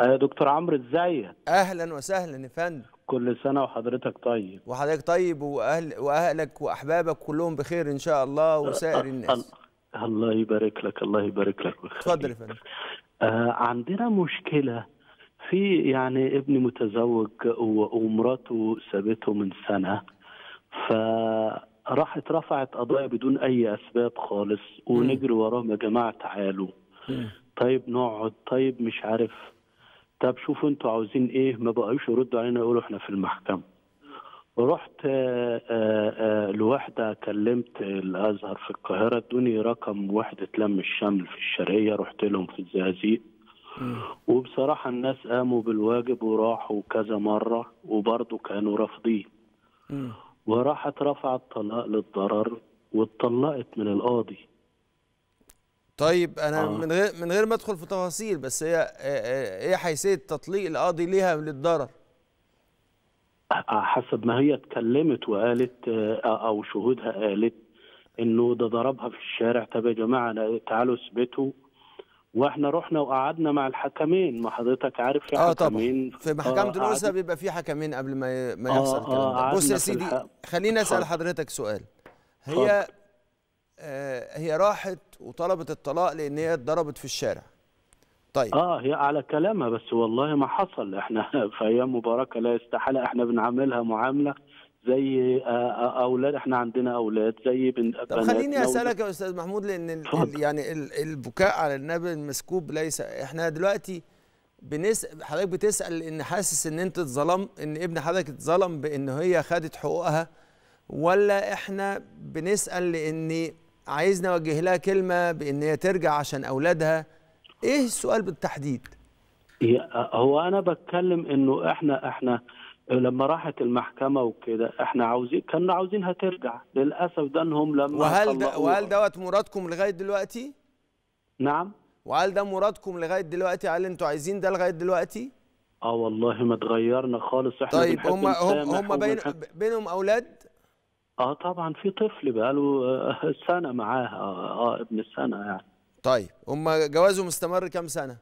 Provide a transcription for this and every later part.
آه، دكتور عمرو ازيك اهلا وسهلا يا فندم كل سنه وحضرتك طيب وحضرتك طيب واهل واهلك واحبابك كلهم بخير ان شاء الله وسائر آه، آه، الناس الله يبارك لك الله يبارك لك اتفضل يا فندم عندنا مشكله في يعني ابني متزوج ومراته سابته من سنه ف راحت رفعت قضايا بدون اي اسباب خالص ونجري وراهم يا جماعه تعالوا طيب نقعد طيب مش عارف طب شوفوا انتوا عاوزين ايه ما بقوش يردوا علينا يقولوا احنا في المحكمه رحت آه، آه، آه، لوحدة كلمت الأزهر في القاهرة ادوني رقم وحدة لم الشمل في الشرقية رحت لهم في الزقازيق وبصراحة الناس قاموا بالواجب وراحوا كذا مرة وبرضه كانوا رافضين وراحت رفعت طلاق للضرر واتطلقت من القاضي طيب انا آه. من غير من غير ما ادخل في تفاصيل بس هي ايه حيثيه تطليق القاضي ليها للضرر؟ حسب ما هي اتكلمت وقالت آه، او شهودها قالت انه ده ضربها في الشارع طب يا جماعه تعالوا اثبتوا واحنا رحنا وقعدنا مع الحكمين ما حضرتك عارف في آه حكمين طبعا في محكمه آه الاسره بيبقى في حكمين قبل ما ما آه، يحصل آه الكلام ده آه، بص يا سيدي خليني اسال حضرتك سؤال هي آه، هي راحت وطلبت الطلاق لان هي اتضربت في الشارع طيب اه هي على كلامها بس والله ما حصل احنا في ايام مباركه لا استحاله احنا بنعاملها معامله زي آه، آه، اولاد احنا عندنا اولاد زي بنت طب خليني اسالك يا استاذ محمود لان ال يعني ال البكاء على النبي المسكوب ليس احنا دلوقتي بنس حضرتك بتسال ان حاسس ان انت اتظلم ان ابن حضرتك اتظلم بان هي خدت حقوقها ولا احنا بنسال لان عايزني اوجه لها كلمه بان هي ترجع عشان اولادها ايه السؤال بالتحديد هو انا بتكلم انه احنا احنا لما راحت المحكمه وكده احنا عاوزين كنا عاوزينها ترجع للاسف ده انهم لما وهل ده وهل دوت مرادكم لغايه دلوقتي نعم وهل ده مرادكم لغايه دلوقتي هل انتوا عايزين ده لغايه دلوقتي اه والله ما اتغيرنا خالص احنا طيب هم هم, هم بين بينهم اولاد اه طبعا في طفل بقاله آه، سنه معاها آه،, اه ابن السنه يعني طيب هم جوازه مستمر كام سنه؟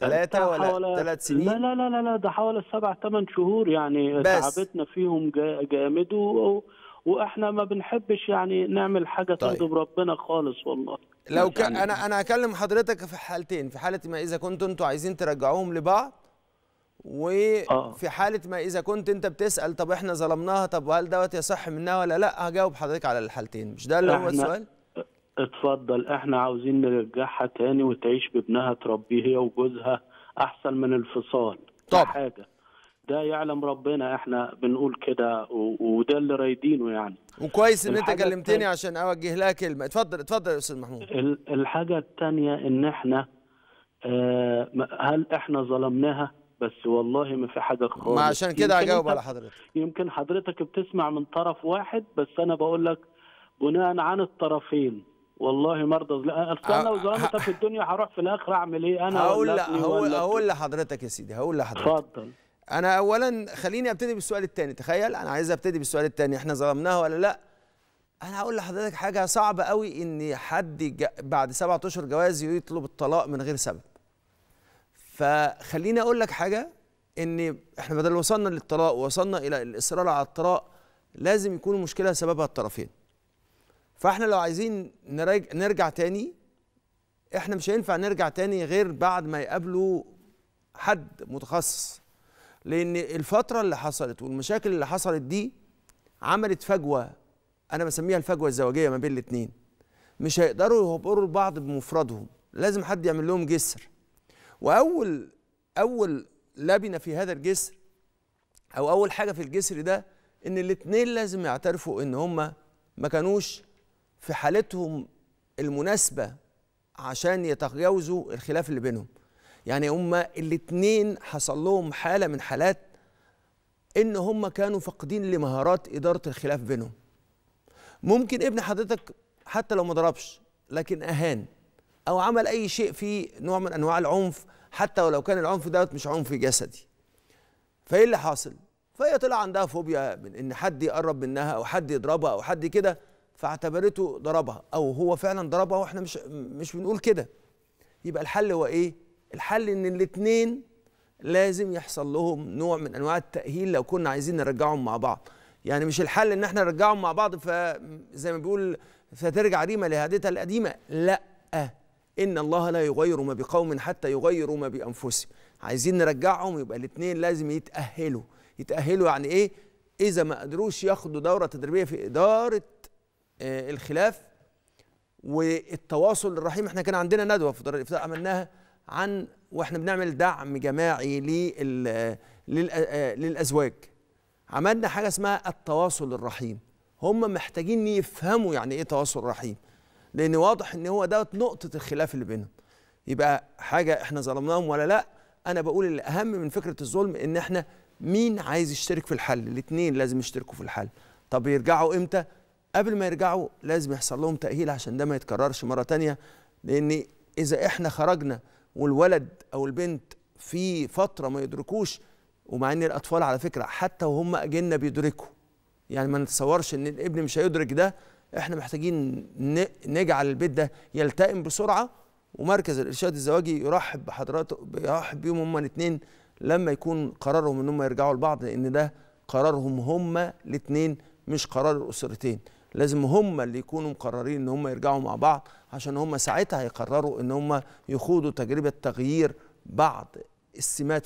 ثلاثة ولا ثلاث سنين؟ لا لا لا لا, لا ده حوالي سبع ثمان شهور يعني بس. تعبتنا فيهم جامد و... واحنا ما بنحبش يعني نعمل حاجه طيب. تغضب ربنا خالص والله لو كان يعني انا انا هكلم حضرتك في حالتين في حاله ما اذا كنتوا انتوا عايزين ترجعوهم لبعض وفي آه. حاله ما اذا كنت انت بتسال طب احنا ظلمناها طب وهل دوت يصح منها ولا لا هجاوب حضرتك على الحالتين مش ده اللي هو السؤال اتفضل احنا عاوزين نرجعها تاني وتعيش بابنها تربيه هي وجوزها احسن من الفصال طب حاجه ده يعلم ربنا احنا بنقول كده وده اللي رايدينه يعني وكويس ان انت كلمتني عشان اوجه لها كلمه اتفضل اتفضل يا استاذ محمود الحاجه الثانيه ان احنا آه، هل احنا ظلمناها بس والله ما في حاجه خالص ما عشان كده هجاوب على حضرتك يمكن حضرتك بتسمع من طرف واحد بس انا بقول لك بناء عن الطرفين والله ما ارضى اصل انا لو ظلمتك في الدنيا هروح في الاخر اعمل ايه انا هقول هقول هقول لحضرتك يا سيدي هقول لحضرتك اتفضل انا اولا خليني ابتدي بالسؤال الثاني تخيل انا عايز ابتدي بالسؤال الثاني احنا ظلمناها ولا لا انا هقول لحضرتك حاجه صعبه قوي ان حد بعد سبعة اشهر جواز يطلب الطلاق من غير سبب فخليني اقول لك حاجه ان احنا بدل وصلنا للطلاق ووصلنا الى الاصرار على الطلاق لازم يكون المشكله سببها الطرفين فاحنا لو عايزين نرجع, نرجع تاني احنا مش هينفع نرجع تاني غير بعد ما يقابلوا حد متخصص لان الفتره اللي حصلت والمشاكل اللي حصلت دي عملت فجوه انا بسميها الفجوه الزواجيه ما بين الاتنين مش هيقدروا يهبروا لبعض بمفردهم لازم حد يعمل لهم جسر واول اول لبنه في هذا الجسر او اول حاجه في الجسر ده ان الاثنين لازم يعترفوا ان هما ما كانوش في حالتهم المناسبه عشان يتجاوزوا الخلاف اللي بينهم يعني هما الاثنين حصل لهم حاله من حالات ان هما كانوا فاقدين لمهارات اداره الخلاف بينهم ممكن ابن حضرتك حتى لو ما ضربش لكن اهان او عمل اي شيء فيه نوع من انواع العنف حتى ولو كان العنف دوت مش عنف جسدي فايه اللي حاصل فهي طلع عندها فوبيا من ان حد يقرب منها او حد يضربها او حد كده فاعتبرته ضربها او هو فعلا ضربها واحنا مش مش بنقول كده يبقى الحل هو ايه الحل ان الاثنين لازم يحصل لهم نوع من انواع التاهيل لو كنا عايزين نرجعهم مع بعض يعني مش الحل ان احنا نرجعهم مع بعض فزي ما بيقول فترجع ريما لهادتها القديمه لا ان الله لا يغير ما بقوم حتى يغيروا ما بانفسهم عايزين نرجعهم يبقى الاثنين لازم يتاهلوا يتاهلوا يعني ايه اذا ما قدروش ياخدوا دوره تدريبيه في اداره آه الخلاف والتواصل الرحيم احنا كان عندنا ندوه في دار الافتاء عملناها عن واحنا بنعمل دعم جماعي آه، للازواج عملنا حاجه اسمها التواصل الرحيم هم محتاجين يفهموا يعني ايه تواصل رحيم لان واضح ان هو دوت نقطه الخلاف اللي بينهم يبقى حاجه احنا ظلمناهم ولا لا انا بقول الاهم من فكره الظلم ان احنا مين عايز يشترك في الحل الاثنين لازم يشتركوا في الحل طب يرجعوا امتى قبل ما يرجعوا لازم يحصل لهم تاهيل عشان ده ما يتكررش مره تانية لان اذا احنا خرجنا والولد او البنت في فتره ما يدركوش ومع ان الاطفال على فكره حتى وهم اجنه بيدركوا يعني ما نتصورش ان الابن مش هيدرك ده احنا محتاجين نجعل البيت ده يلتئم بسرعه ومركز الارشاد الزواجي يرحب بحضراتكم يرحب بيهم هما الاثنين لما يكون قرارهم ان هم يرجعوا لبعض لان ده قرارهم هما الاثنين مش قرار الاسرتين لازم هما اللي يكونوا مقررين ان هم يرجعوا مع بعض عشان هما ساعتها هيقرروا ان هم يخوضوا تجربه تغيير بعض السمات